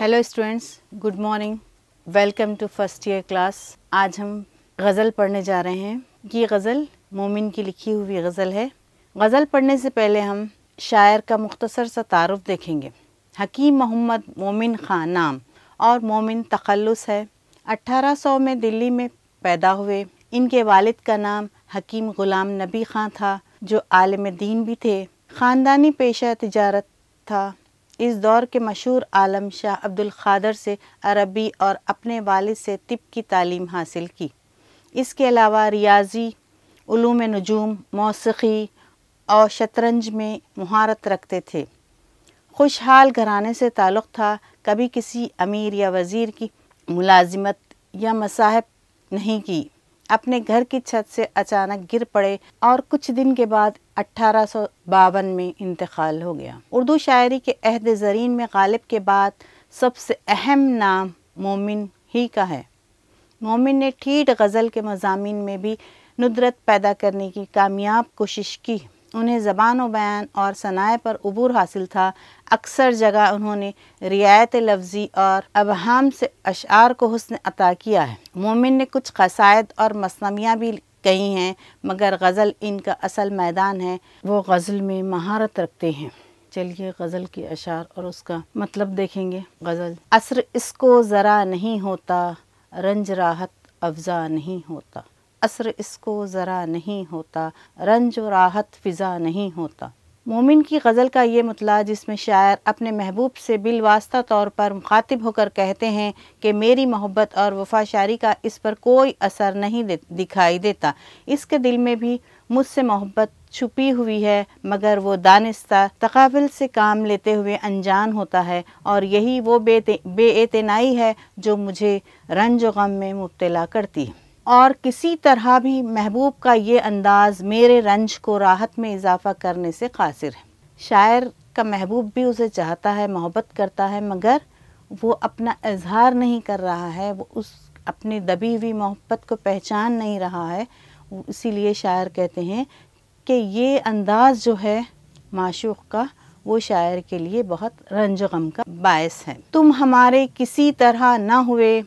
hello students good morning welcome to first year class आज हम गज़ल पढ़ने जा रहे हैं ये गज़ल मोमिन की लिखी हुई गज़ल है गज़ल पढ़ने से पहले हम शायर का मुख्तसर सा तारफ़ देखेंगे हकीम मोहम्मद मोमिन खान नाम और मोमिन तखलस है 1800 में दिल्ली में पैदा हुए इनके वालिद का नाम हकीम ग़ुलाम नबी खां था जो आलम दीन भी थे ख़ानदानी पेशा तजारत था इस दौर के मशहूर आलम शाह अब्दुल खादर से अरबी और अपने वालिद से तिब की तालीम हासिल की इसके अलावा रियाजी ूम नजूम मौसीकी और शतरंज में महारत रखते थे खुशहाल घराने से ताल्लुक़ था कभी किसी अमीर या वज़ीर की मुलाजिमत या मसाहब नहीं की अपने घर की छत से अचानक गिर पड़े और कुछ दिन के बाद अट्ठारह में इंतकाल हो गया उर्दू शायरी के अहद जरीन में गालिब के बाद सबसे अहम नाम मोमिन ही का है मोमिन ने ठीठ गज़ल के मजामी में भी नुदरत पैदा करने की कामयाब कोशिश की उन्हें ज़बान बयान और सनाए पर अबूर हासिल था अक्सर जगह उन्होंने रियायत लफ्ज़ी और अबहम से अशार को हसन अता किया है मोमिन ने कुछ कसायद और मसनमियाँ भी कही हैं मगर गज़ल इनका असल मैदान है वो गज़ल में महारत रखते हैं चलिए गज़ल के अशार और उसका मतलब देखेंगे गज़ल असर इसको ज़रा नहीं होता रंज राहत अफजा नहीं होता असर इसको ज़रा नहीं होता रंज व राहत फ़िज़ा नहीं होता मोमिन की गज़ल का ये मतला जिसमें शायर अपने महबूब से बिलवास्ता तौर पर मुखातिब होकर कहते हैं कि मेरी मोहब्बत और वफाशारी का इस पर कोई असर नहीं दे, दिखाई देता इसके दिल में भी मुझसे मोहब्बत छुपी हुई है मगर वो दानिस्ता तकाबिल से काम लेते हुए अनजान होता है और यही वो बेतनाई है जो मुझे रंज गम में मुबतला करती है और किसी तरह भी महबूब का ये अंदाज़ मेरे रंज को राहत में इजाफ़ा करने से कासिर है शायर का महबूब भी उसे चाहता है मोहब्बत करता है मगर वो अपना इजहार नहीं कर रहा है वो उस अपनी दबी हुई मोहब्बत को पहचान नहीं रहा है इसीलिए शायर कहते हैं कि ये अंदाज़ जो है माशूक का वो शायर के लिए बहुत रंज गम का बायस है तुम हमारे किसी तरह ना हुए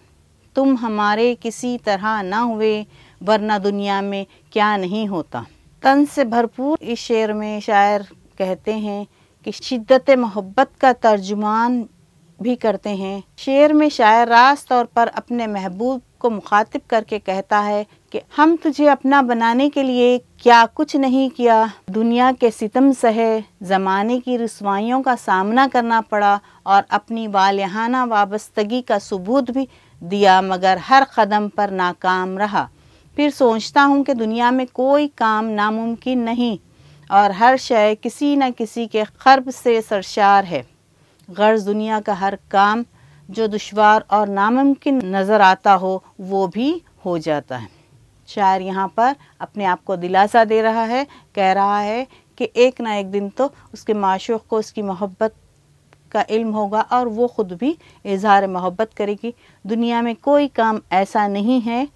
तुम हमारे किसी तरह ना हुए वरना दुनिया में क्या नहीं होता तन से भरपूर इस शेर में शायर कहते हैं कि शिद्दत मोहब्बत का तर्जुमान भी करते हैं शेर में शायर रास तौर पर अपने महबूब को मुखातिब करके कहता है कि हम तुझे अपना बनाने के लिए क्या कुछ नहीं किया दुनिया के सितम सहे ज़माने की रसवाइयों का सामना करना पड़ा और अपनी वालहाना वाबस्तगी का सबूत भी दिया मगर हर कदम पर नाकाम रहा फिर सोचता हूँ कि दुनिया में कोई काम नामुमकिन नहीं और हर शय किसी न किसी के खर्ब से सरशार है गर्ज दुनिया का हर काम जो दुशवार और नामुमकिन नज़र आता हो वो भी हो जाता है शायर यहाँ पर अपने आप को दिलासा दे रहा है कह रहा है कि एक ना एक दिन तो उसके माशूक़ को उसकी मोहब्बत का इल्म होगा और वो ख़ुद भी इजहार मोहब्बत करेगी दुनिया में कोई काम ऐसा नहीं है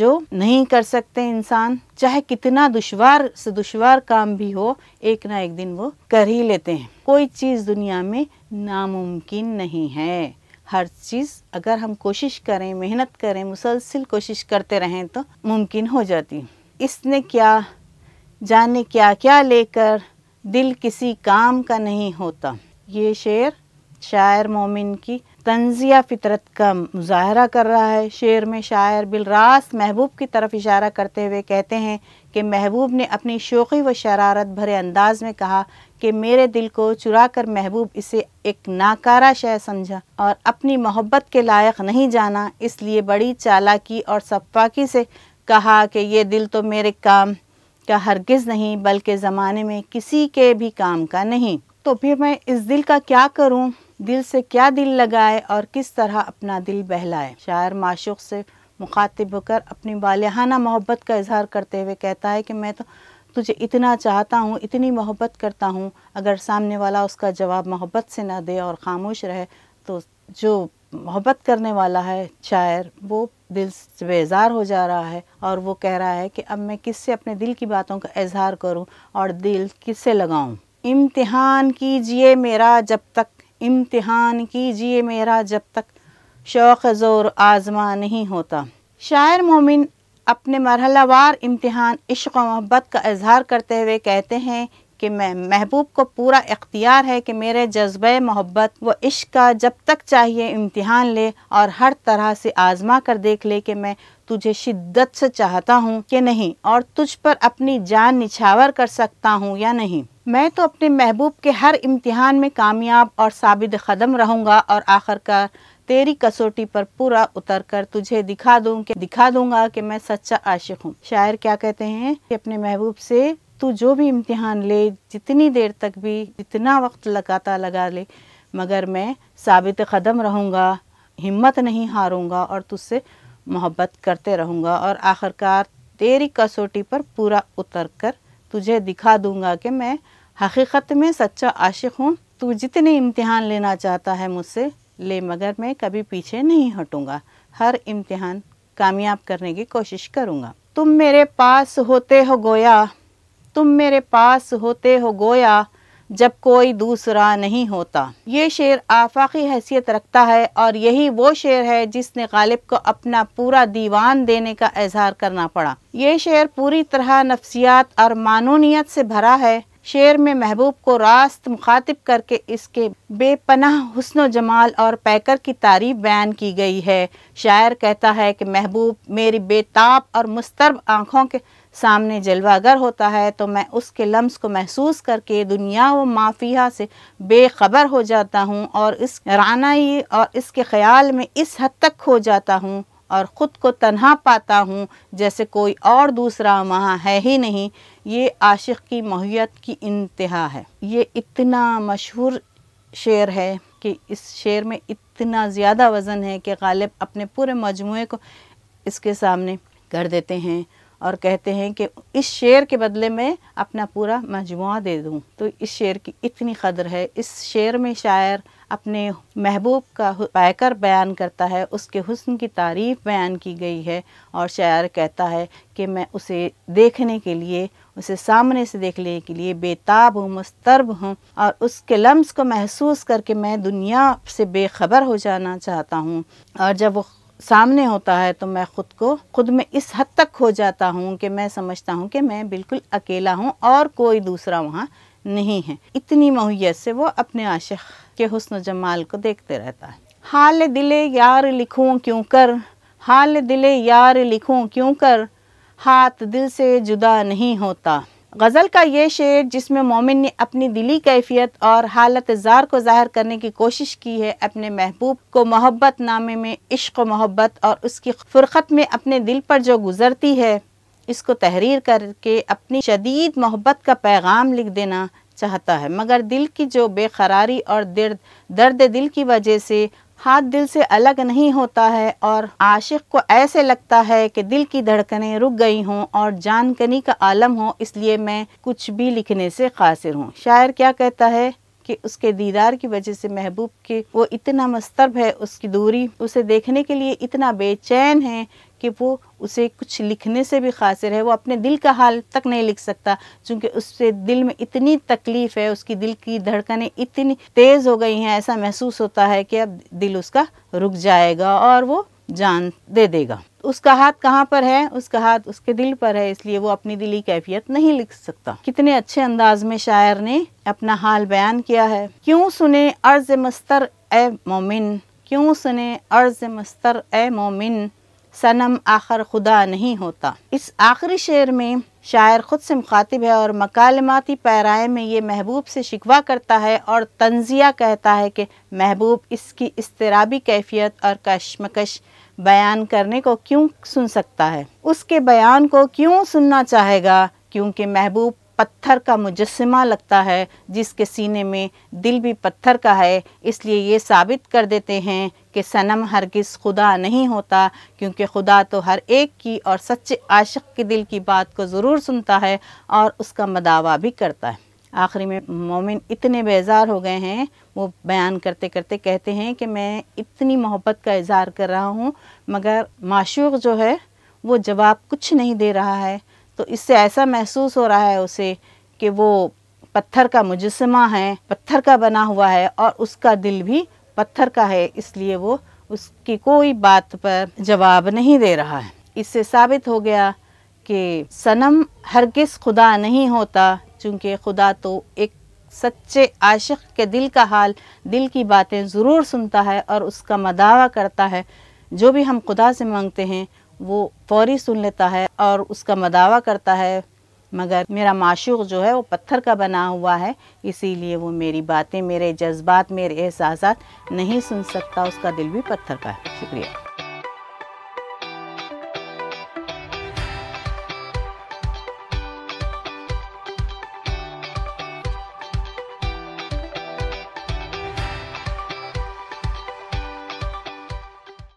जो नहीं कर सकते इंसान चाहे कितना दुशवार से दुशवार काम भी हो एक ना एक दिन वो कर ही लेते हैं कोई चीज़ दुनिया में नामुमकिन नहीं है हर चीज़ अगर हम कोशिश करें मेहनत करें मुसलसिल कोशिश करते रहें तो मुमकिन हो जाती इसने क्या जाने क्या क्या लेकर दिल किसी काम का नहीं होता ये शेर शायर मोमिन की तंजिया फितरत का मुजाहरा कर रहा है शेर में शायर बिलरास महबूब की तरफ इशारा करते हुए कहते हैं कि महबूब ने अपनी शोखी व शरारत भरे अंदाज में कहा कि मेरे दिल को चुरा कर महबूब इसे एक नाकारा शेर समझा और अपनी मोहब्बत के लायक नहीं जाना इसलिए बड़ी चालाकी और सफाकी से कहा कि ये दिल तो मेरे काम का हरगिज़ नहीं बल्कि ज़माने में किसी के भी काम का नहीं तो फिर मैं इस दिल का क्या करूं दिल से क्या दिल लगाए और किस तरह अपना दिल बहलाए शायर माशुक से मुखातिब होकर अपनी बालहाना मोहब्बत का इजहार करते हुए कहता है कि मैं तो तुझे इतना चाहता हूँ इतनी मोहब्बत करता हूँ अगर सामने वाला उसका जवाब मोहब्बत से ना दे और ख़ामोश रहे तो जो मोहब्बत करने वाला है शायर वो दिल से बेजार हो जा रहा है और वो कह रहा है कि अब मैं किससे अपने दिल की बातों का इजहार करूँ और दिल किससे लगाऊँ इम्तिहान कीजिए मेरा जब तक इम्तिहान कीजिए मेरा जब तक शौक़ ज़ोर आज़मा नहीं होता शायर मोमिन अपने मरहलावार इम्तिहान इश्क व मोहब्बत का इजहार करते हुए कहते हैं कि मैं महबूब को पूरा इख्तियार है कि मेरे जज्बे मोहब्बत व इश्क का जब तक चाहिए इम्तिहान ले और हर तरह से आजमा कर देख ले कि मैं तुझे शिद्दत से चाहता हूँ कि नहीं और तुझ पर अपनी जान निछावर कर सकता हूँ या नहीं मैं तो अपने महबूब के हर इम्तिहान में कामयाब और साबित कदम रहूँगा और आखिरकार तेरी कसौटी पर पूरा उतर कर तुझे दिखा दूँ दिखा दूंगा कि मैं सच्चा आशिक हूँ शायर क्या कहते हैं कि अपने महबूब से तू जो भी इम्तिहान ले जितनी देर तक भी जितना वक्त लगाता लगा ले मगर मैं साबित कदम रहूँगा हिम्मत नहीं हारूँगा और तुझसे मोहब्बत करते रहूँगा और आखिरकार तेरी कसौटी पर पूरा उतर कर तुझे दिखा दूँगा कि मैं हकीकत में सच्चा आशिक हूँ तू जितने इम्तिहान लेना चाहता है मुझसे ले मगर मैं कभी पीछे नहीं हटूँगा हर इम्तिहान कामयाब करने की कोशिश करूँगा तुम मेरे पास होते हो गोया तुम मेरे पास होते हो गोया जब कोई दूसरा नहीं होता ये शेर आफाकी हैसियत रखता है और यही वो शेर है जिसने गालिब को अपना पूरा दीवान देने का इजहार करना पड़ा ये शेर पूरी तरह नफसियात और मानूनीत से भरा है शेर में महबूब को रास्त मुखातिब करके इसके बेपनाह हसन जमाल और पैकर की तारीफ बयान की गई है शायर कहता है कि महबूब मेरी बेताब और मुस्तरब आँखों के सामने जलवागर होता है तो मैं उसके लम्स को महसूस करके दुनिया व माफिया से बेखबर हो जाता हूँ और इस रानाई और इसके ख्याल में इस हद तक खो जाता हूँ और ख़ुद को तनहा पाता हूँ जैसे कोई और दूसरा वहाँ है ही नहीं ये आशिक की महियत की इंतहा है ये इतना मशहूर शेर है कि इस शेर में इतना ज़्यादा वज़न है कि गालिब अपने पूरे मजमू को इसके सामने कर देते हैं और कहते हैं कि इस शेर के बदले में अपना पूरा मजमु दे दूँ तो इस शेर की इतनी कदर है इस शेर में शायर अपने महबूब का पैकर बयान करता है उसके हुस्न की तारीफ बयान की गई है और शायर कहता है कि मैं उसे देखने के लिए उसे सामने से देखने के लिए बेताब हूँ मुस्तरब हूँ और उसके लम्स को महसूस करके मैं दुनिया से बेखबर हो जाना चाहता हूँ और जब वो सामने होता है तो मैं खुद को खुद में इस हद तक खो जाता हूँ कि मैं समझता हूँ कि मैं बिल्कुल अकेला हूँ और कोई दूसरा वहाँ नहीं है इतनी महुयत से वो अपने आशिक के हसन जमाल को देखते रहता है हाल दिले यार लिखूँ क्यों कर हाल दिले यार लिखूँ क्यों कर हाथ दिल से जुदा नहीं होता गज़ल का ये शेर जिसमें मोमिन ने अपनी दिली कैफियत और हालत ज़ार को ज़ाहिर करने की कोशिश की है अपने महबूब को मोहब्बत नामे में इश्क मोहब्बत और उसकी फुरखत में अपने दिल पर जो गुज़रती है इसको तहरीर करके अपनी शदीद मोहब्बत का पैगाम लिख देना चाहता है मगर दिल की जो बेकरारी और दर्द दर्द दिल की वजह से हाथ दिल से अलग नहीं होता है और आशिक को ऐसे लगता है कि दिल की धड़कने रुक गई हों और जानकनी का आलम हो इसलिए मैं कुछ भी लिखने से कासिर हूँ शायर क्या कहता है कि उसके दीदार की वजह से महबूब के वो इतना मस्तरब है उसकी दूरी उसे देखने के लिए इतना बेचैन है कि वो उसे कुछ लिखने से भी खासिर है वो अपने दिल का हाल तक नहीं लिख सकता क्योंकि उससे दिल में इतनी तकलीफ़ है उसकी दिल की धड़कनें इतनी तेज़ हो गई हैं ऐसा महसूस होता है कि अब दिल उसका रुक जाएगा और वो जान दे देगा उसका हाथ कहाँ पर है उसका हाथ उसके दिल पर है इसलिए वो अपनी दिली कैफियत नहीं लिख सकता कितने अच्छे अंदाज में शायर ने अपना हाल बयान किया है क्यों सुने अर्ज मस्तर ए मोमिन क्यों सुने अर्ज मस्तर ए मोमिन सनम आखिर खुदा नहीं होता इस आखिरी शेर में शायर ख़ुद से मुखातिब है और मकालमाती पैराए में ये महबूब से शिकवा करता है और तंजिया कहता है कि महबूब इसकी इसतराबी कैफियत और कशमकश बयान करने को क्यों सुन सकता है उसके बयान को क्यों सुनना चाहेगा क्योंकि महबूब पत्थर का मुजस्मा लगता है जिसके सीने में दिल भी पत्थर का है इसलिए ये साबित कर देते हैं कि सनम हरगिज़ खुदा नहीं होता क्योंकि खुदा तो हर एक की और सच्चे आशिक के दिल की बात को ज़रूर सुनता है और उसका मदावा भी करता है आखिरी में मोमिन इतने बेजार हो गए हैं वो बयान करते करते कहते हैं कि मैं इतनी मोहब्बत का इजहार कर रहा हूँ मगर माशूक जो है वो जवाब कुछ नहीं दे रहा है तो इससे ऐसा महसूस हो रहा है उसे कि वो पत्थर का मुजस्मा है पत्थर का बना हुआ है और उसका दिल भी पत्थर का है इसलिए वो उसकी कोई बात पर जवाब नहीं दे रहा है इससे साबित हो गया कि सनम किस खुदा नहीं होता चूँकि खुदा तो एक सच्चे आशिक के दिल का हाल दिल की बातें ज़रूर सुनता है और उसका मदावा करता है जो भी हम खुदा से मांगते हैं वो फौरी सुन लेता है और उसका मदावा करता है मगर मेरा माशूक जो है वो पत्थर का बना हुआ है इसीलिए वो मेरी बातें मेरे जज्बात मेरे एहसास नहीं सुन सकता उसका दिल भी पत्थर का है शुक्रिया